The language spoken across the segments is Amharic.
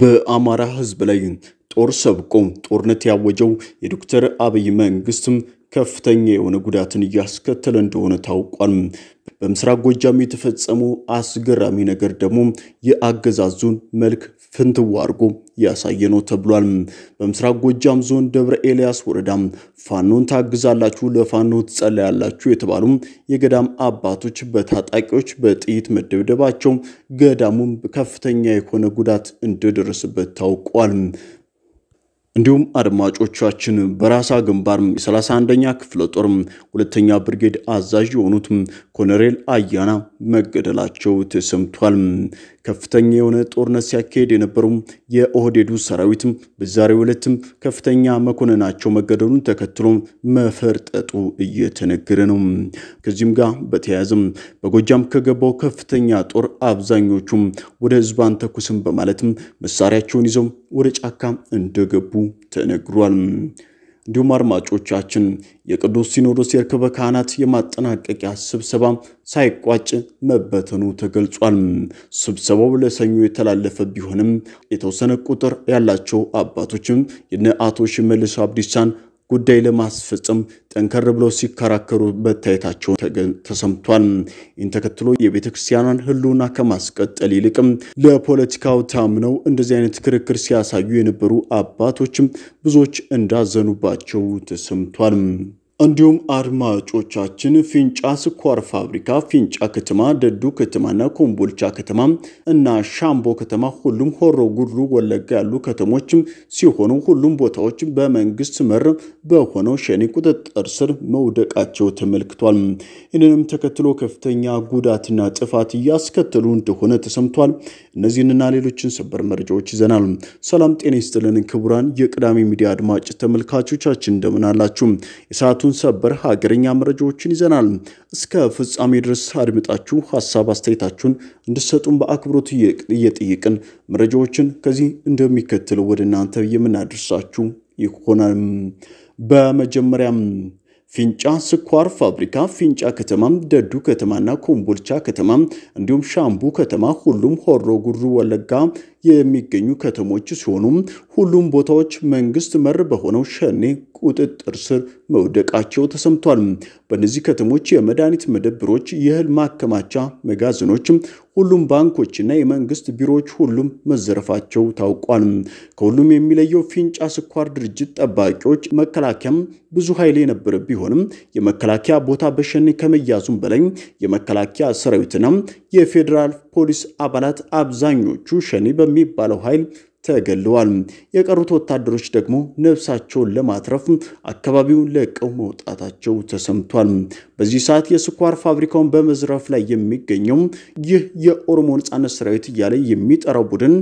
በአማራ ህዝብ ላይ ጦር ሰብቆ ጦርነት ያወጀው የዶክተር አብይ መንግስትም ከፍተኛ የሆነ ጉዳትን እያስከተለ እንደሆነ ታውቋል። በምስራቅ ጎጃም የተፈጸመው አስገራሚ ነገር ደግሞ የአገዛዙን መልክ ፍንትዋ አድርጎ ያሳየ ነው ተብሏል። በምስራቅ ጎጃም ዞን ደብረ ኤልያስ ወረዳ ፋኖን ታግዛላችሁ፣ ለፋኖ ትጸለያላችሁ የተባሉ የገዳም አባቶች በታጣቂዎች በጥይት መደብደባቸው ገዳሙም ከፍተኛ የሆነ ጉዳት እንደደረሰበት ታውቋል። እንዲሁም አድማጮቻችን በራሳ ግንባር የ31ኛ ክፍለ ጦር ሁለተኛ ብርጌድ አዛዥ የሆኑት ኮሎኔል አያና መገደላቸው ተሰምቷል። ከፍተኛ የሆነ ጦርነት ሲያካሄድ የነበረው የኦህዴዱ ሰራዊትም በዛሬው ዕለትም ከፍተኛ መኮንናቸው መገደሉን ተከትሎ መፈርጠጡ እየተነገረ ነው። ከዚህም ጋር በተያያዘም በጎጃም ከገባው ከፍተኛ ጦር አብዛኞቹም ወደ ህዝብ አንተኩስም በማለትም መሳሪያቸውን ይዘው ወደ ጫካ እንደገቡ ተነግሯል። እንዲሁም አድማጮቻችን የቅዱስ ሲኖዶስ የርክበ ካህናት የማጠናቀቂያ ስብሰባ ሳይቋጭ መበተኑ ተገልጿል። ስብሰባው ለሰኞ የተላለፈ ቢሆንም የተወሰነ ቁጥር ያላቸው አባቶችም የነ አቶ ሽመልስ አብዲሳን ጉዳይ ለማስፈጸም ጠንከር ብለው ሲከራከሩ በታየታቸው ተሰምቷል። ይህን ተከትሎ የቤተ ክርስቲያኗን ሕልውና ከማስቀጠል ይልቅም ለፖለቲካው ታምነው እንደዚህ አይነት ክርክር ሲያሳዩ የነበሩ አባቶችም ብዙዎች እንዳዘኑባቸው ተሰምቷል። እንዲሁም አድማጮቻችን ፊንጫ ስኳር ፋብሪካ፣ ፊንጫ ከተማ፣ ደዱ ከተማና ኮምቦልቻ ከተማ እና ሻምቦ ከተማ ሁሉም ሆሮ ጉድሩ ወለጋ ያሉ ከተሞችም ሲሆኑ ሁሉም ቦታዎች በመንግስት መር በሆነው ሸኔ ቁጥጥር ስር መውደቃቸው ተመልክቷል። ይህንንም ተከትሎ ከፍተኛ ጉዳትና ጥፋት እያስከተሉ እንደሆነ ተሰምቷል። እነዚህንና ሌሎችን ሰበር መረጃዎች ይዘናል። ሰላም ጤና ይስጥልን ክቡራን የቅዳሜ ሚዲያ አድማጭ ተመልካቾቻችን እንደምን አላችሁ? የሰዓቱ የዕለቱን ሰበር ሀገርኛ መረጃዎችን ይዘናል። እስከ ፍጻሜ ድረስ አድምጣችሁ ሀሳብ አስተያየታችሁን እንድሰጡን በአክብሮት እየጠየቅን መረጃዎችን ከዚህ እንደሚከተለው ወደ እናንተ የምናደርሳችሁ ይሆናል። በመጀመሪያም ፊንጫ ስኳር ፋብሪካ፣ ፊንጫ ከተማ፣ ደዱ ከተማና ኮምቦልቻ ከተማ እንዲሁም ሻምቡ ከተማ ሁሉም ሆሮ ጉሩ ወለጋ የሚገኙ ከተሞች ሲሆኑ ሁሉም ቦታዎች መንግስት መር በሆነው ሸኔ ቁጥጥር ስር መውደቃቸው ተሰምቷል። በእነዚህ ከተሞች የመድኃኒት መደብሮች፣ የእህል ማከማቻ መጋዘኖች ሁሉም ባንኮችና የመንግስት ቢሮዎች ሁሉም መዘረፋቸው ታውቋል። ከሁሉም የሚለየው ፊንጫ ስኳር ድርጅት ጠባቂዎች መከላከያም ብዙ ኃይል የነበረ ቢሆንም የመከላከያ ቦታ በሸኔ ከመያዙም በላይ የመከላከያ ሰራዊትና የፌዴራል ፖሊስ አባላት አብዛኞቹ ሸኔ በሚባለው ኃይል ተገለዋል። የቀሩት ወታደሮች ደግሞ ነፍሳቸውን ለማትረፍ አካባቢውን ለቀው መውጣታቸው ተሰምቷል። በዚህ ሰዓት የስኳር ፋብሪካውን በመዝረፍ ላይ የሚገኘው ይህ የኦሮሞ ነጻነት ሰራዊት እያለ የሚጠራው ቡድን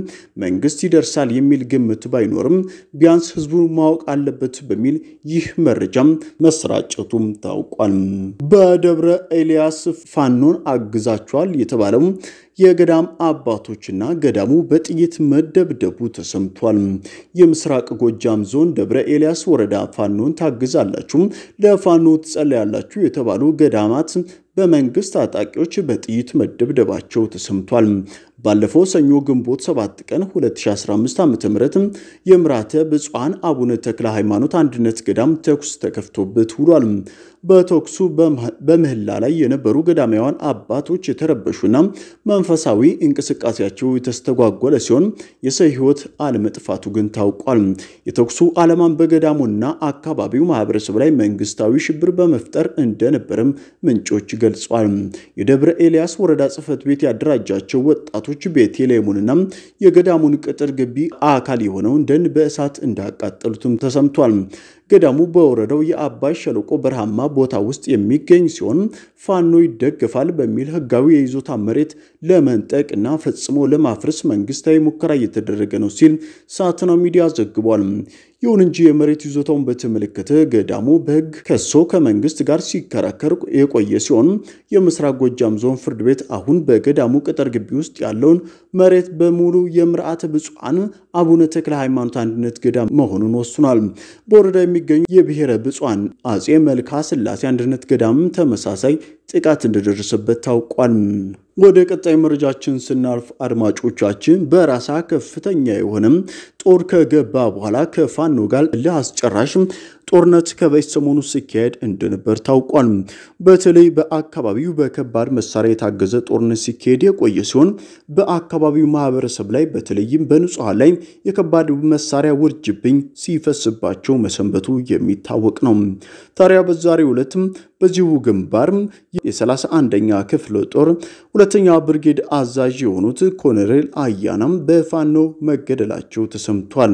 መንግስት ይደርሳል የሚል ግምት ባይኖርም ቢያንስ ህዝቡ ማወቅ አለበት በሚል ይህ መረጃም መሰራጨቱም ታውቋል። በደብረ ኤልያስ ፋኖን አግዛቸዋል የተባለው የገዳም አባቶችና ገዳሙ በጥይት መደብደቡ ተሰምቷል። የምስራቅ ጎጃም ዞን ደብረ ኤልያስ ወረዳ ፋኖን ታግዛላችሁ ለፋኖ ትጸለያላችሁ የተባሉ ገዳማት በመንግስት ታጣቂዎች በጥይት መደብደባቸው ተሰምቷል። ባለፈው ሰኞ ግንቦት 7 ቀን 2015 ዓ ም የምራተ ብፁዓን አቡነ ተክለ ሃይማኖት አንድነት ገዳም ተኩስ ተከፍቶበት ውሏል። በተኩሱ በምህላ ላይ የነበሩ ገዳማውያን አባቶች የተረበሹና መንፈሳዊ እንቅስቃሴያቸው የተስተጓጎለ ሲሆን የሰው ሕይወት አለመጥፋቱ ግን ታውቋል። የተኩሱ ዓላማም በገዳሙና አካባቢው ማህበረሰብ ላይ መንግስታዊ ሽብር በመፍጠር እንደነበረም ምንጮች ገ ገልጿል። የደብረ ኤልያስ ወረዳ ጽህፈት ቤት ያደራጃቸው ወጣቶች ቤቴሌሙንና የገዳሙን ቅጥር ግቢ አካል የሆነውን ደን በእሳት እንዳቃጠሉትም ተሰምቷል። ገዳሙ በወረዳው የአባይ ሸለቆ በረሃማ ቦታ ውስጥ የሚገኝ ሲሆን ፋኖ ይደገፋል በሚል ህጋዊ የይዞታ መሬት ለመንጠቅ እና ፈጽሞ ለማፍረስ መንግስታዊ ሙከራ እየተደረገ ነው ሲል ሳትናው ሚዲያ ዘግቧል። ይሁን እንጂ የመሬት ይዞታውን በተመለከተ ገዳሙ በህግ ከሶ ከመንግስት ጋር ሲከራከር የቆየ ሲሆን የምስራቅ ጎጃም ዞን ፍርድ ቤት አሁን በገዳሙ ቅጥር ግቢ ውስጥ ያለውን መሬት በሙሉ የምርዓተ ብፁዓን አቡነ ተክለ ሃይማኖት አንድነት ገዳም መሆኑን ወስኗል። በወረዳ በሚገኙ የብሔረ ብፁዓን አጼ መልካ ስላሴ አንድነት ገዳምም ተመሳሳይ ጥቃት እንደደረሰበት ታውቋል። ወደ ቀጣይ መረጃችን ስናልፍ አድማጮቻችን በራሳ ከፍተኛ የሆነም ጦር ከገባ በኋላ ከፋኖ ጋር ለአስጨራሽ ጦርነት ከበስተ ሰሞኑ ሲካሄድ እንደነበር ታውቋል። በተለይ በአካባቢው በከባድ መሳሪያ የታገዘ ጦርነት ሲካሄድ የቆየ ሲሆን በአካባቢው ማህበረሰብ ላይ በተለይም በንጹሐን ላይ የከባድ መሳሪያ ውርጅብኝ ሲፈስባቸው መሰንበቱ የሚታወቅ ነው። ታዲያ በዛሬው ዕለትም በዚሁ ግንባርም የ31ኛ ክፍለ ጦር ሁለተኛ ብርጌድ አዛዥ የሆኑት ኮሎኔል አያናም በፋኖ መገደላቸው ተሰምቷል።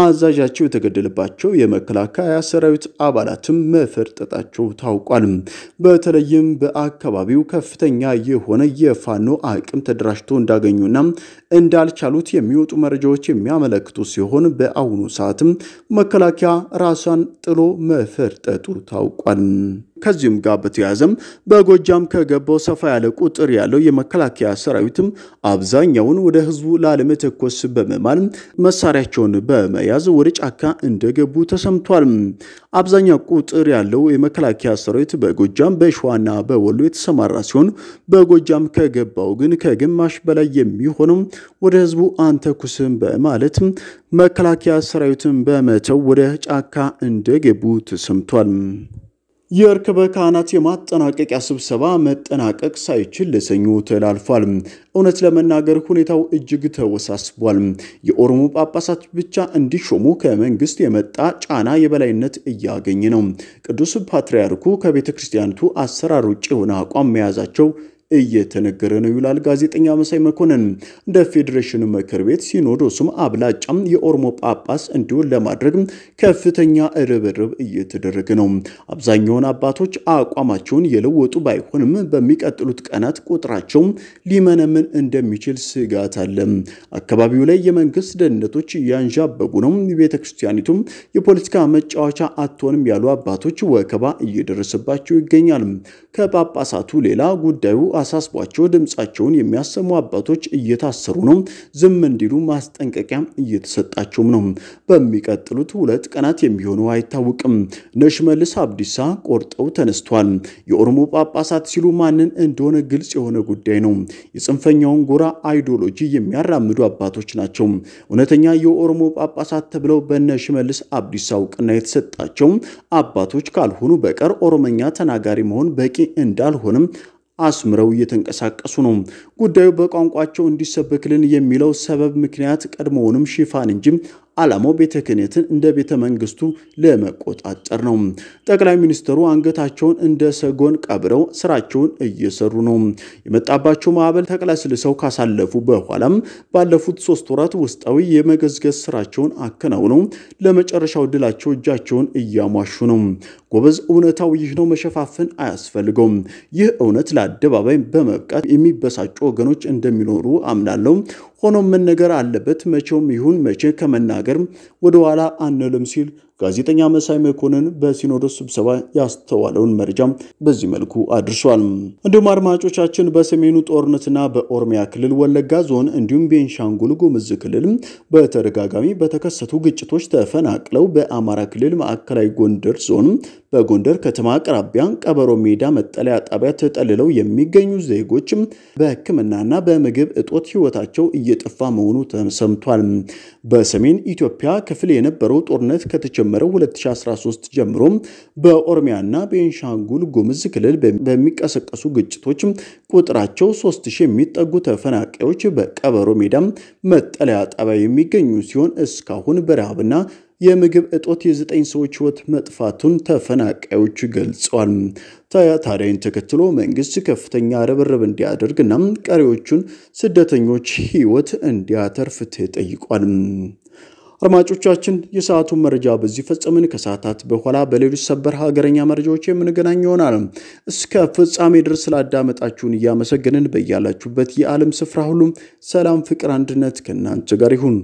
አዛዣቸው የተገደለባቸው የመከላከያ ሰራዊት አባላትም መፈርጠጣቸው ታውቋል። በተለይም በአካባቢው ከፍተኛ የሆነ የፋኖ አቅም ተደራጅቶ እንዳገኙና እንዳልቻሉት የሚወጡ መረጃዎች የሚያመለክቱ ሲሆን በአሁኑ ሰዓትም መከላከያ ራሷን ጥሎ መፈርጠጡ ታውቋል። ከዚሁም ጋር በተያያዘም በጎጃም ከገባው ሰፋ ያለ ቁጥር ያለው የመከላከያ ሰራዊትም አብዛኛውን ወደ ህዝቡ ላለመተኮስ በመማል መሳሪያቸውን በመያዝ ወደ ጫካ እንደገቡ ተሰምቷል። አብዛኛው ቁጥር ያለው የመከላከያ ሰራዊት በጎጃም በሸዋና በወሎ የተሰማራ ሲሆን በጎጃም ከገባው ግን ከግማሽ በላይ የሚሆነው ወደ ህዝቡ አንተኩስም በማለት መከላከያ ሰራዊትን በመተው ወደ ጫካ እንደገቡ ተሰምቷል። የርክበ ካህናት የማጠናቀቂያ ስብሰባ መጠናቀቅ ሳይችል ለሰኞ ተላልፏል። እውነት ለመናገር ሁኔታው እጅግ ተወሳስቧል። የኦሮሞ ጳጳሳት ብቻ እንዲሾሙ ከመንግስት የመጣ ጫና የበላይነት እያገኘ ነው። ቅዱስ ፓትርያርኩ ከቤተ ክርስቲያኒቱ አሰራር ውጭ የሆነ አቋም መያዛቸው እየተነገረ ነው ይላል ጋዜጠኛ መሳይ መኮንን። እንደ ፌዴሬሽን ምክር ቤት ሲኖዶሱም አብላጫም የኦሮሞ ጳጳስ እንዲሆን ለማድረግ ከፍተኛ ርብርብ እየተደረገ ነው። አብዛኛውን አባቶች አቋማቸውን የለወጡ ባይሆንም በሚቀጥሉት ቀናት ቁጥራቸው ሊመነምን እንደሚችል ስጋት አለ። አካባቢው ላይ የመንግስት ደህንነቶች እያንዣበቡ ነው። ቤተክርስቲያኒቱም የፖለቲካ መጫወቻ አትሆንም ያሉ አባቶች ወከባ እየደረሰባቸው ይገኛል። ከጳጳሳቱ ሌላ ጉዳዩ አሳስቧቸው ድምፃቸውን የሚያሰሙ አባቶች እየታሰሩ ነው። ዝም እንዲሉ ማስጠንቀቂያ እየተሰጣቸውም ነው። በሚቀጥሉት ሁለት ቀናት የሚሆነው አይታወቅም። ነሽመልስ አብዲሳ ቆርጠው ተነስቷል። የኦሮሞ ጳጳሳት ሲሉ ማንን እንደሆነ ግልጽ የሆነ ጉዳይ ነው። የጽንፈኛውን ጎራ አይዲዮሎጂ የሚያራምዱ አባቶች ናቸው። እውነተኛ የኦሮሞ ጳጳሳት ተብለው በነሽመልስ አብዲሳ እውቅና የተሰጣቸው አባቶች ካልሆኑ በቀር ኦሮመኛ ተናጋሪ መሆን በቂ እንዳልሆንም አስምረው እየተንቀሳቀሱ ነው። ጉዳዩ በቋንቋቸው እንዲሰበክልን የሚለው ሰበብ ምክንያት ቀድሞውንም ሽፋን እንጂም ዓላማው ቤተ ክህነትን እንደ ቤተ መንግስቱ ለመቆጣጠር ነው። ጠቅላይ ሚኒስትሩ አንገታቸውን እንደ ሰጎን ቀብረው ስራቸውን እየሰሩ ነው። የመጣባቸው ማዕበል ተቅለስልሰው ካሳለፉ በኋላም ባለፉት ሶስት ወራት ውስጣዊ የመገዝገዝ ስራቸውን አከናውነው ለመጨረሻው ድላቸው እጃቸውን እያሟሹ ነው። ጎበዝ፣ እውነታው ይህ ነው፣ መሸፋፍን አያስፈልገውም። ይህ እውነት ለአደባባይ በመብቃት የሚበሳጩ ወገኖች እንደሚኖሩ አምናለሁ። ሆኖም መነገር አለበት፣ መቼውም ይሁን መቼ ከመናገርም ወደኋላ አንልም ሲል ጋዜጠኛ መሳይ መኮንን በሲኖዶስ ስብሰባ ያስተዋለውን መረጃም በዚህ መልኩ አድርሷል። እንዲሁም አድማጮቻችን በሰሜኑ ጦርነትና በኦሮሚያ ክልል ወለጋ ዞን እንዲሁም ቤንሻንጉል ጉምዝ ክልል በተደጋጋሚ በተከሰቱ ግጭቶች ተፈናቅለው በአማራ ክልል ማዕከላዊ ጎንደር ዞን በጎንደር ከተማ አቅራቢያ ቀበሮ ሜዳ መጠለያ ጣቢያ ተጠልለው የሚገኙ ዜጎች በሕክምናና በምግብ እጦት ህይወታቸው እየ እየጠፋ መሆኑ ተሰምቷል። በሰሜን ኢትዮጵያ ክፍል የነበረው ጦርነት ከተጀመረው 2013 ጀምሮ በኦሮሚያና በቤንሻንጉል ጉምዝ ክልል በሚቀሰቀሱ ግጭቶች ቁጥራቸው 3000 የሚጠጉ ተፈናቃዮች በቀበሮ ሜዳ መጠለያ ጣቢያ የሚገኙ ሲሆን እስካሁን በረሃብና የምግብ እጦት የዘጠኝ ሰዎች ህይወት መጥፋቱን ተፈናቃዮች ገልጸዋል። ታዲያን ተከትሎ መንግስት ከፍተኛ ርብርብ እንዲያደርግና ቀሪዎቹን ስደተኞች ህይወት እንዲያተርፍ ተጠይቋል። አድማጮቻችን፣ የሰዓቱን መረጃ በዚህ ፈጸምን። ከሰዓታት በኋላ በሌሎች ሰበር ሀገረኛ መረጃዎች የምንገናኝ ይሆናል። እስከ ፍጻሜ ድረስ ስላዳመጣችሁን እያመሰገንን በያላችሁበት የዓለም ስፍራ ሁሉም ሰላም፣ ፍቅር፣ አንድነት ከእናንተ ጋር ይሁን።